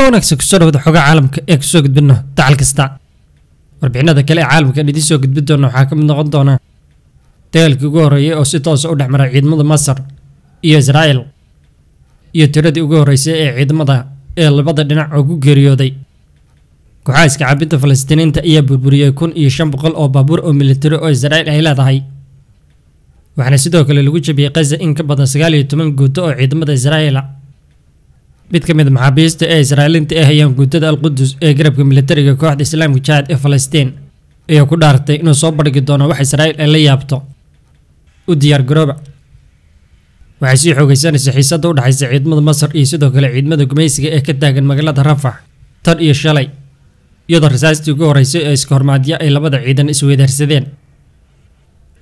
kuna wanaagsan kusoo dhawada xogaa caalamka ee kusoo gudbino dacal kasta warbixinada kale ee caalamka aan idiin soo gudbin doona waxaa ka mid noqon doonaa dagaalkii ugu horreeyay oo si toosa ah u dhex maray ciidamada masar iyo israa'il iyo tiradii ugu horreysay ee ciidamada ee labada dhinac oo ku geeriyooday kooxaha iskacaabinta falastiiniinta ayaa burburiyey kun iyo shan boqol oo baabuur oo militari oo israa'il ay leedahay waxaana sidoo kale lagu jabiyey khaza in ka badan sagaal iyo toban guuto oo ciidamada israa'ila ah mid ka mid a ah maxaabiista ee israa'iiliinta ee hayaan guddada alqudus ee garabka milatariga kooxda islaamka jihaad ee falastiin ayaa ku dhaartay inuu soo bandhigi doono wax israa'iil ay ah la yaabto u diyaar garooba waxay sii xoogaysanaysa xiisadda u dhexaysa ciidamada masar iyo sidoo kale ciidamada gumaysiga ee ka taagan magaalada rafax tan iyo shalay iyadoo rasaastii ugu horreysay iska hormaadya ay labada ciidan isweydaarsadeen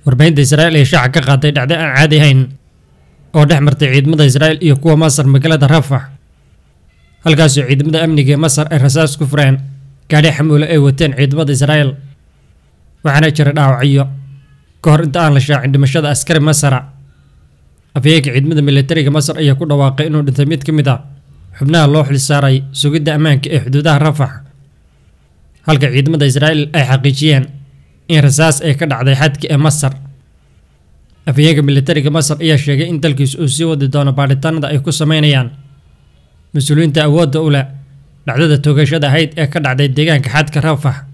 warbaahinta israa'iil ayaa shaaca ka qaatay dhacda aan caadi ahayn oo dhex martay ciidamada israa'iil iyo kuwa masar magaalada rafax halkaasoo ciidamada amniga ee masar ay rasaas ku fureen gaadhi xamuule ay wateen ciidamada israa'el waxaana jiray dhaawacyo ka hor inta aan la shaacin dhimashada askari masara afyeega ciidamada militariga masar ayaa ku dhawaaqay inuu dhintay mid ka mid ah xubnaha loo xilsaaray sugidda ammaanka ee xuduudaha rafax halka ciidamada israa'el ay xaqiijiyeen in rasaas ay ka dhacday xadka ee masar afyeega militariga masar ayaa sheegay in dalkiis uu sii wadi doono baadhitaanada ay ku sameynayaan mas-uuliyiinta awoodda u leh dhacdada toogashada ahayd ee ka dhacday deegaanka xadka rafax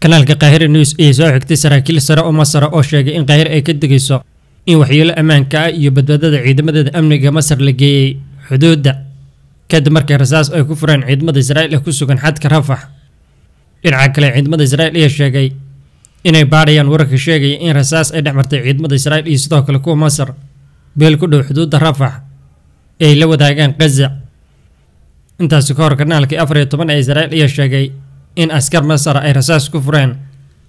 kanaalka kaahire news ayay soo xigtay saraakiil sare oo masara ah oo sheegay in kahir ay ka degayso in waxyeelo ammaanka ah iyo badbaadada ciidamadeeda amniga masar la geeyey xuduudda kadib markii rasaas ay ku fureen ciidamada israa'iil ee ku sugan xadka rafax dhinaca kale ciidamada israa'iil ayaa sheegay inay baadhayaan wararka sheegaya in rasaas ay dhex martay ciidamada israa'iil iyo sidoo kale kuwa masar beel ku dhow xuduudda rafax ee ay la wadaagaan gaza intaasi ka hor karnaalkii afar iyo toban ee israa'iil ayaa sheegay in askar masar ah ay rasaas ku fureen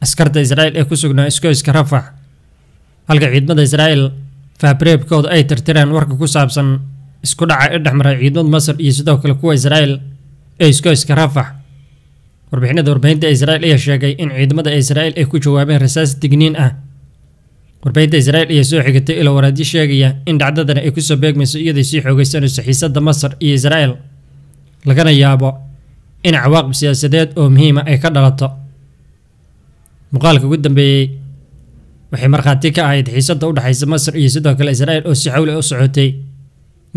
askarta israa'iil ee ku sugnaa iskooyska rafax halka ciidamada israa'iil faabreebkooda ay tirtireen warka ku saabsan isku dhaca ee dhexmaray ciidamada masar iyo sidoo kale kuwa israa'iil ee iskoyska rafax warbixinada warbaahinta israa'iil ayaa sheegay in ciidamada israa'iil ay ku jawaabeen rasaas digniin ah warbaahinta israa'iil ayaa soo xigatay ilo waraadyo sheegaya in dhacdadani ay kusoo beegmayso iyadoo sii xoogaysanayso xiisadda masar iyo israa'iil lagana yaabo in cawaaqib siyaasadeed oo muhiima ah ay ka dhalato muqaalka ugu dambeeyey waxay markhaati ka ahayd xiisadda u dhexaysa masar iyo sidoo kale israa'il oo si xawli ah u socotay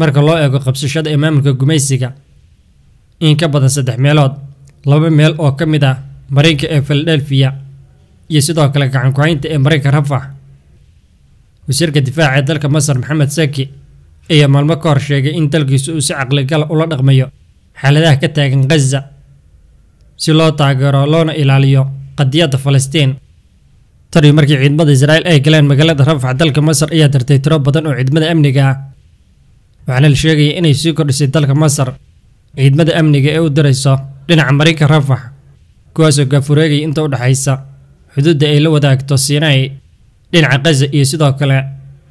marka loo eego qabsashada ee maamulka gumaysiga in ka badan saddex meelood laba meel oo ka mid ah marinka ee filadelfiya iyo sidoo kale gacanku-haynta ee marinka rafax wasiirka difaaca ee dalka masar maxamed saki ayaa maalmo ka hor sheegay in dalkiisu uu si caqligala ula dhaqmayo xaaladaha ka taagan ghaza si loo taageero loona ilaaliyo qadiyadda falastiin tari markii ciidamada israa'iil ay galeen magaalada rafax dalka masar ayaa dartay tiro badan oo ciidamada amniga ah waxaana la sheegaya inay sii kordhisay dalka masar ciidamada amniga ee u dirayso dhinaca marinka rafax kuwaasoo gaafureegaya inta u dhexaysa xuduudda ay la wadaagto sinai dhinaca khaza iyo sidoo kale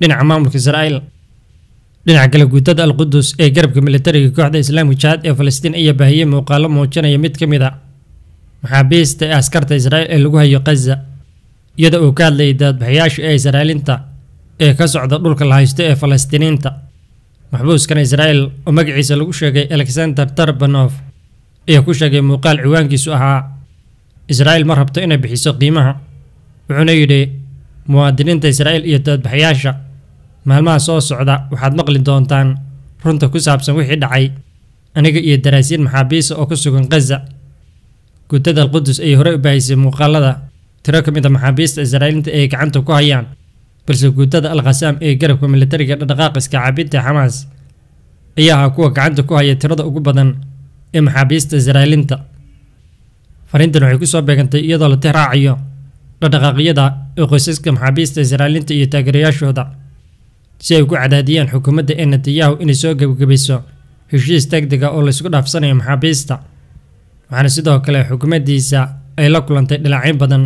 dhinaca maamulka israa'iil dhinaca kale guutada alqudus ee garabka militariga kooxda islaamka jihaad ee falastiin ayaa baahiyey muuqaalo muujinaya mid ka mid a ah maxaabiista ee askarta israa'iil ee lagu hayo khaza iyada uu ka hadlayay daadbaxayaasha ee israa'iilinta ee ka socda dhulka la haysto ee falastiiniinta maxbuuskan israa'iil oo magaciisa lagu sheegay alexander tarbanof ayaa ku sheegay muuqaal ciwaankiisu ahaa israa'iil ma rabto inay bixiso qiimaha wuxuuna yidhi muwaadiniinta israa'iil iyo daadbaxayaasha maalmaha soo socda waxaad maqli doontaan runta ku saabsan wixii dhacay aniga iyo daraasiin maxaabiisa ah oo ku sugan khaza gudada alqudus ayay horey u baahisay muuqaalada tiro ka mid a ah maxaabiista israa'iiliinta ay gacanta ku hayaan balse guutada al ee garabka militariga dhadhaqaaqiska iskacaabinta xamaas ayaa ahaa kuwa gacanta ku haya tirada ugu badan ee maxaabiista israa'iiliinta fariintan waxay ku soo beegantay iyadoo la tixraacayo dhadhaqaaqyada ee qoysaska maxaabiista israa'iiliinta iyo taageerayaashooda si ay ku cadaadiyeen xukuumadda ee netanyahu inay soo gebagabayso heshiis degdega ah oo laysku dhaafsanayo maxaabiista waxaana sidoo kale xukuumaddiisa ay la kulantay dhilaacin badan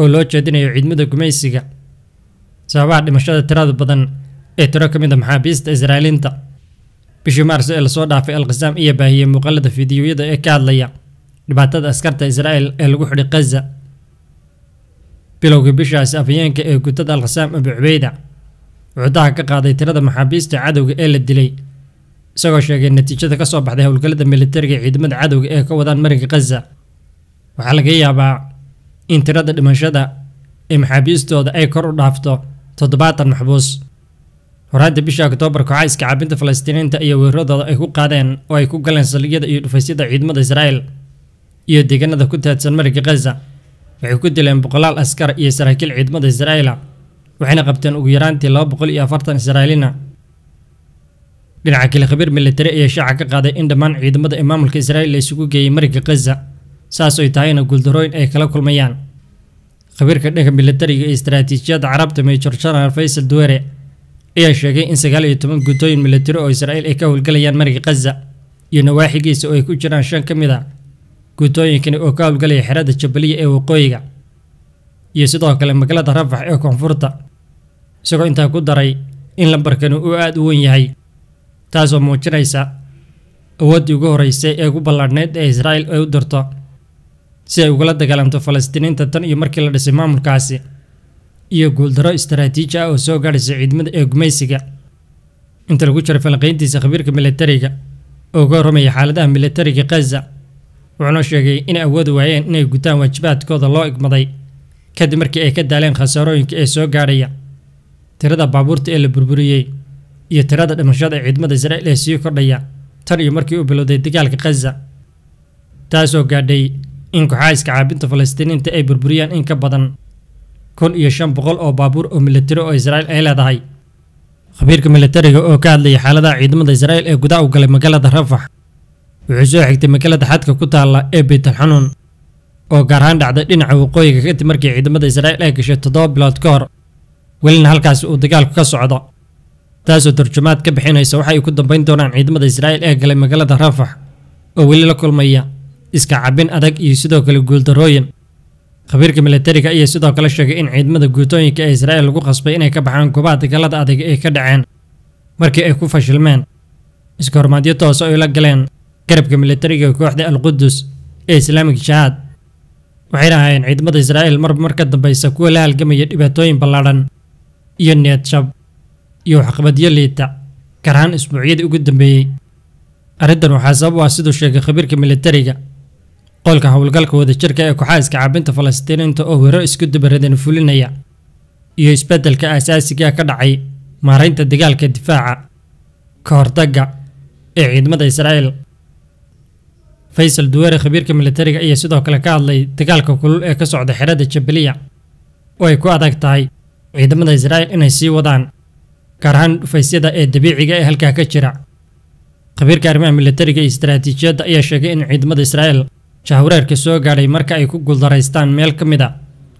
oo loo jeedinayo ciidmada gumaysiga sababaha dhimashada tirada badan ee tiro ka mid a ah maxaabiista israa'iiliinta bishii maars ee lasoo dhaafay alkhisaam iya baahiyey muuqaalada fidiyowyada ee ka hadlaya dhibaatada askarta israa'el ee lagu xidhay khaza bilowgii bishaasi afhayeenka ee gutada alkhisaam abu cubeyda wuxuudaha ka qaaday tirada maxaabiista cadowga ee la dilay isagoo sheegay natiijada ka soo baxday howlgallada militariga ciidamada cadowga ee ka wadaan marinka khaza waxaa laga yaabaa in tirada dhimashada ee maxaabiistooda ay kor u dhaafto toddobaatan maxbuus horaadda bisha oktoobar kooxa iska caabinta falastiiniinta iyo weeraradooda ay ku qaadeen oo ay ku galeen saldhigyada iyo dhufaysyada ciidamada israa'el iyo deegaanada ku taadsan marinka khaza waxay ku dileen boqolaal askar iyo saraakiil ciidamada israa'eela waxayna qabteen ugu yaraantii laba boqol iyo afartan israa'iilina dhinaca kale khabiir militari ayaa shaaca ka qaaday in dhammaan ciidamada ee maamulka israa'iil la isugu geeyey mariga khaza saas ay tahayna guuldarooyin ay kala kulmayaan khabiirka dhanka militariga ee istaraatiijiyadda carabta major general faysal duwere ayaa sheegay in sagaal iyo toban guutooyin militari oo israa'iil ay ka howlgalayaan mariga khaza iyo nawaaxigiisa oo ay ku jiraan shan ka mid a ah guutooyinkani oo ka howlgalaya xerada jabaliya ee waqooyiga iyo sidoo kale magaalada rafax ee koonfurta isagoo intaa ku daray in lambarkani uu aada u weyn yahay taasoo muujinaysa awooddii ugu horreysay ee ugu ballaadhneyd ee israa'il ay u dirto si ay ugala dagaalamto falastiiniinta tan iyo markii la dhisay maamulkaasi iyo guuldarro istaraatiiji ah oo soo gaadhaysa ciidamada ee gumaysiga inta lagu jiro falanqayntiisa khabiirka militariga oo uga warramaya xaaladaha militariga khaza wuxuuna sheegay inay awood waayeen inay gutaan waajibaadkooda loo igmaday kadib markii ay ka daaleen khasaarooyinka ee soo gaadhaya tirada baabuurta ee la burburiyey iyo tirada dhimashada ee ciidamada israa'iil ee sii kordhaya tan iyo markii uu bilowday dagaalka khaza taasoo gaadhay in kooxaha caabinta falastiiniinta ay burburiyaan in ka badan kun iyo shan boqol oo baabuur oo militari oo israa'iil ay leedahay khabiirka militariga oo ka hadlaya xaaladaha ciidamada israa'iil ee gudaha u galay magaalada rafax wuxuu soo xigtay magaalada xadka ku taalla ee baytalxanuun oo gaarhaan dhacday dhinaca waqooyiga kadib markii ciidamada israa'iil ay gashay toddoba bilood ka hor welina halkaasi uu dagaalku ka socdo taasoo turjumaad ka bixinaysa waxa ay ku dambayn doonaan ciidamada israa'iil ee galay magaalada rafax oo weli la kulmaya iska cabin adag iyo sidoo kale guuldarooyin khabiirka milatariga ayaa sidoo kale sheegay in ciidamada guutooyinka ee israa'iil lagu qasbay inay ka baxaan goobaha dagaalada adag ay ka dhaceen markii ay ku fashilmeen iska hormaadyo toosa ay la galeen garabka milatariga kooxda alqudus ee islaamik jahaad waxayna ahaayeen ciidamada israa'iil marba marka dambaysa kuwa la halgamaya dhibaatooyin ballaadhan iyo needshab iyo waxqabadyo liita gaar isbuucyadii ugu dambeeyey arrintan waxaa sabab u ah siduu sheegay khabiirka militariga qolka howlgalka wadajirka ee kooxaha iskacaabinta falastiiniinta oo wero isku dabaradeen fulinaya iyo isbeddelka aasaasiga ka dhacay maaraynta dagaalka difaaca ka hortagga ee ciidamada israa'iil faysal duwere khabiirka milatariga ayaa sidoo kale ka hadlay dagaalka kulul ee ka socda xerada jabaliya oo ay ku adag tahay ciidamada israa'il inay sii wadaan gaar ahaan dhufaysyada ee dabiiciga ah ee halkaa ka jira khabiirka arrimaha milatariga iyo istaraatiijiyadda ayaa sheegay in ciidamada israa'il jahwareerka soo gaadhay marka ay ku guuldaraystaan meel ka mid a ah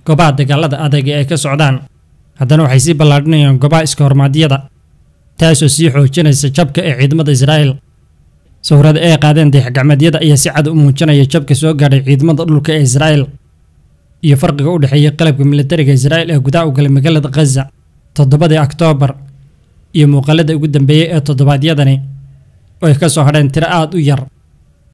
goobaha dagaalada adag ee ay ka socdaan haddana waxay sii ballaadhinayaan goobaha iska hormaadyada taasoo sii xoojinaysa jabka ee ciidamada israa'il sawirada ay qaadeen dayaxgacmeedyada ayaa si cad u muujinaya jabka soo gaadhay ciidamada dhulka ee israa'el iyo farqiga u dhexeeya qalabka militariga israa'el ee gudaha u galay magaalada khaza toddobadii oktoobar iyo muuqaalada ugu dambeeyey ee toddobaadyadani oo ay ka soo hadheen tiro aad u yar